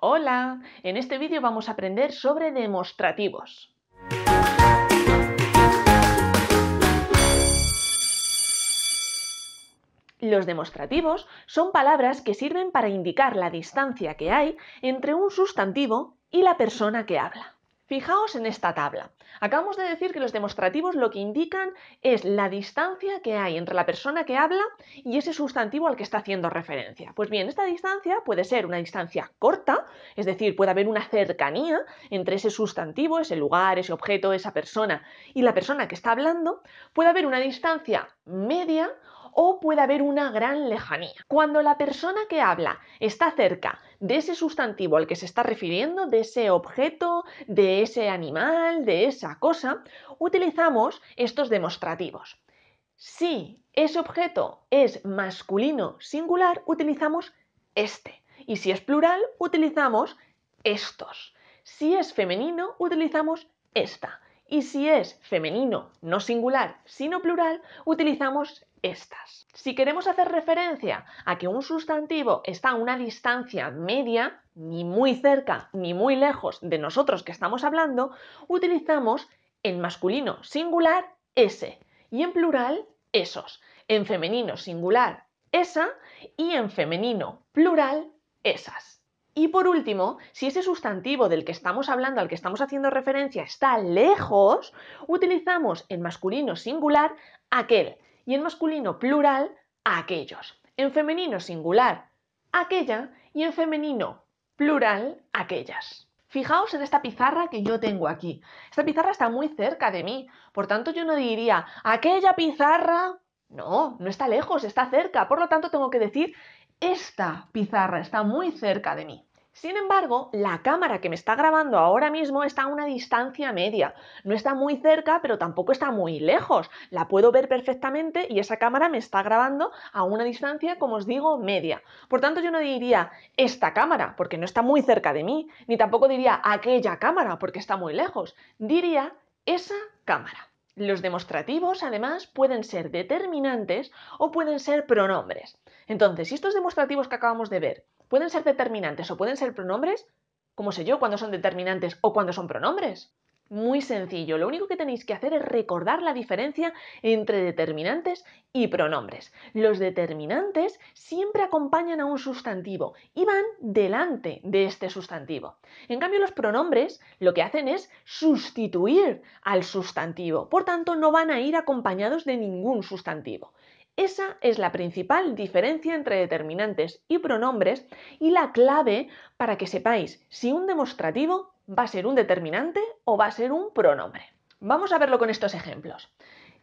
Hola, en este vídeo vamos a aprender sobre demostrativos. Los demostrativos son palabras que sirven para indicar la distancia que hay entre un sustantivo y la persona que habla. Fijaos en esta tabla. Acabamos de decir que los demostrativos lo que indican es la distancia que hay entre la persona que habla y ese sustantivo al que está haciendo referencia. Pues bien, esta distancia puede ser una distancia corta, es decir, puede haber una cercanía entre ese sustantivo, ese lugar, ese objeto, esa persona y la persona que está hablando. Puede haber una distancia media o puede haber una gran lejanía. Cuando la persona que habla está cerca de ese sustantivo al que se está refiriendo, de ese objeto, de ese animal, de esa cosa, utilizamos estos demostrativos. Si ese objeto es masculino singular, utilizamos este. Y si es plural, utilizamos estos. Si es femenino, utilizamos esta. Y si es femenino, no singular, sino plural, utilizamos estas. Si queremos hacer referencia a que un sustantivo está a una distancia media, ni muy cerca ni muy lejos de nosotros que estamos hablando, utilizamos en masculino singular ese y en plural esos. En femenino singular esa y en femenino plural esas. Y por último, si ese sustantivo del que estamos hablando, al que estamos haciendo referencia, está lejos, utilizamos en masculino singular aquel y en masculino plural aquellos. En femenino singular aquella y en femenino plural aquellas. Fijaos en esta pizarra que yo tengo aquí. Esta pizarra está muy cerca de mí, por tanto yo no diría aquella pizarra. No, no está lejos, está cerca, por lo tanto tengo que decir esta pizarra está muy cerca de mí. Sin embargo, la cámara que me está grabando ahora mismo está a una distancia media. No está muy cerca, pero tampoco está muy lejos. La puedo ver perfectamente y esa cámara me está grabando a una distancia, como os digo, media. Por tanto, yo no diría esta cámara, porque no está muy cerca de mí, ni tampoco diría aquella cámara, porque está muy lejos. Diría esa cámara. Los demostrativos, además, pueden ser determinantes o pueden ser pronombres. Entonces, si estos demostrativos que acabamos de ver pueden ser determinantes o pueden ser pronombres, ¿Cómo sé yo, cuando son determinantes o cuando son pronombres. Muy sencillo, lo único que tenéis que hacer es recordar la diferencia entre determinantes y pronombres. Los determinantes siempre acompañan a un sustantivo y van delante de este sustantivo. En cambio, los pronombres lo que hacen es sustituir al sustantivo, por tanto, no van a ir acompañados de ningún sustantivo. Esa es la principal diferencia entre determinantes y pronombres y la clave para que sepáis si un demostrativo va a ser un determinante o va a ser un pronombre. Vamos a verlo con estos ejemplos.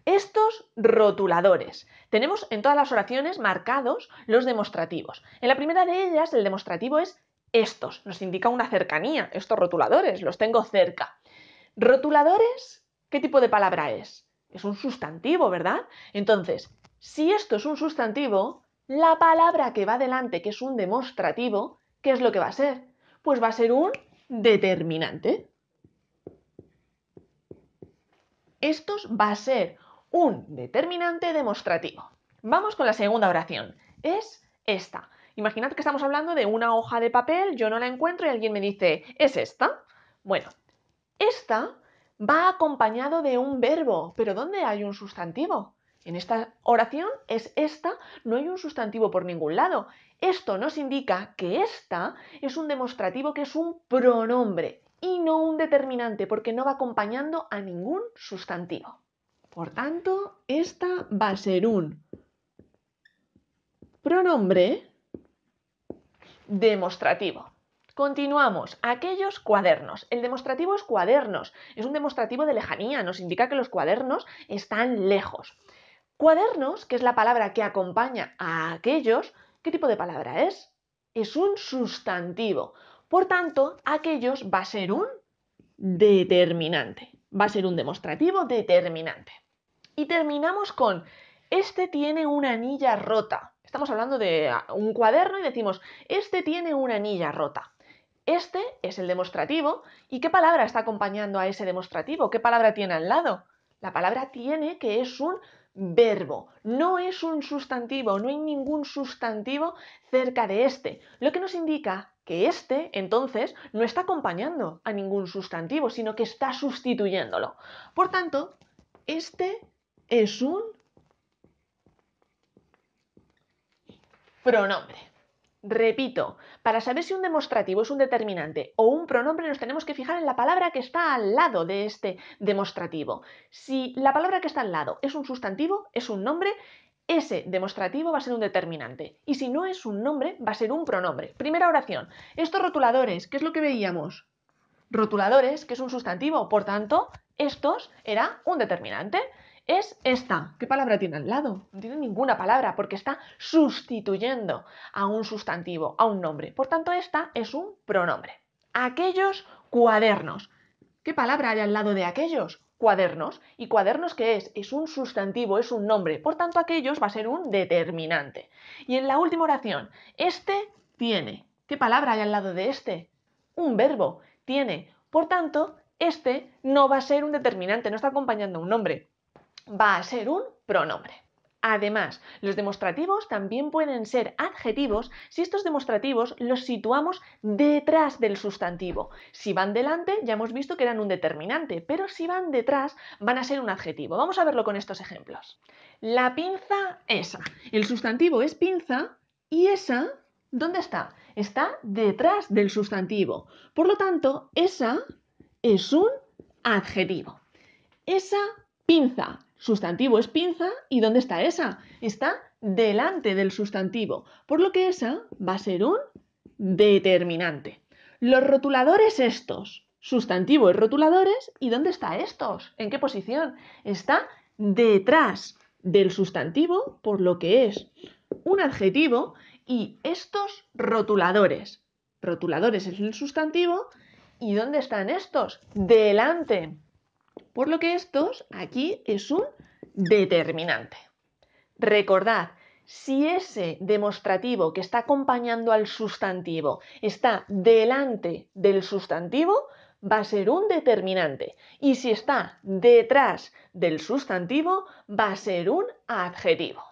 Estos rotuladores. Tenemos en todas las oraciones marcados los demostrativos. En la primera de ellas el demostrativo es estos. Nos indica una cercanía. Estos rotuladores, los tengo cerca. Rotuladores, ¿qué tipo de palabra es? Es un sustantivo, ¿verdad? Entonces, si esto es un sustantivo, la palabra que va delante, que es un demostrativo, ¿qué es lo que va a ser? Pues va a ser un determinante. Esto va a ser un determinante demostrativo. Vamos con la segunda oración. Es esta. Imaginad que estamos hablando de una hoja de papel, yo no la encuentro y alguien me dice, ¿es esta? Bueno, esta va acompañado de un verbo, pero ¿dónde hay un sustantivo? En esta oración es esta, no hay un sustantivo por ningún lado. Esto nos indica que esta es un demostrativo que es un pronombre y no un determinante porque no va acompañando a ningún sustantivo. Por tanto, esta va a ser un pronombre demostrativo. Continuamos. Aquellos cuadernos. El demostrativo es cuadernos. Es un demostrativo de lejanía. Nos indica que los cuadernos están lejos. Cuadernos, que es la palabra que acompaña a aquellos, ¿qué tipo de palabra es? Es un sustantivo. Por tanto, aquellos va a ser un determinante. Va a ser un demostrativo determinante. Y terminamos con, este tiene una anilla rota. Estamos hablando de ah, un cuaderno y decimos, este tiene una anilla rota. Este es el demostrativo. ¿Y qué palabra está acompañando a ese demostrativo? ¿Qué palabra tiene al lado? La palabra tiene que es un verbo. No es un sustantivo, no hay ningún sustantivo cerca de este, lo que nos indica que este, entonces, no está acompañando a ningún sustantivo, sino que está sustituyéndolo. Por tanto, este es un pronombre. Repito, para saber si un demostrativo es un determinante o un pronombre nos tenemos que fijar en la palabra que está al lado de este demostrativo. Si la palabra que está al lado es un sustantivo, es un nombre, ese demostrativo va a ser un determinante. Y si no es un nombre, va a ser un pronombre. Primera oración. Estos rotuladores, ¿qué es lo que veíamos? Rotuladores, que es un sustantivo, por tanto, estos era un determinante es esta. ¿Qué palabra tiene al lado? No tiene ninguna palabra porque está sustituyendo a un sustantivo, a un nombre. Por tanto, esta es un pronombre. Aquellos cuadernos. ¿Qué palabra hay al lado de aquellos? Cuadernos. ¿Y cuadernos qué es? Es un sustantivo, es un nombre. Por tanto, aquellos va a ser un determinante. Y en la última oración, este tiene. ¿Qué palabra hay al lado de este? Un verbo, tiene. Por tanto, este no va a ser un determinante, no está acompañando a un nombre va a ser un pronombre. Además, los demostrativos también pueden ser adjetivos si estos demostrativos los situamos detrás del sustantivo. Si van delante, ya hemos visto que eran un determinante, pero si van detrás, van a ser un adjetivo. Vamos a verlo con estos ejemplos. La pinza esa. El sustantivo es pinza y esa, ¿dónde está? Está detrás del sustantivo. Por lo tanto, esa es un adjetivo. Esa pinza sustantivo es pinza y ¿dónde está esa? Está delante del sustantivo, por lo que esa va a ser un determinante. Los rotuladores estos, sustantivo es rotuladores y ¿dónde está estos? ¿En qué posición? Está detrás del sustantivo, por lo que es un adjetivo y estos rotuladores. Rotuladores es el sustantivo y ¿dónde están estos? Delante por lo que estos aquí es un determinante. Recordad, si ese demostrativo que está acompañando al sustantivo está delante del sustantivo, va a ser un determinante. Y si está detrás del sustantivo, va a ser un adjetivo.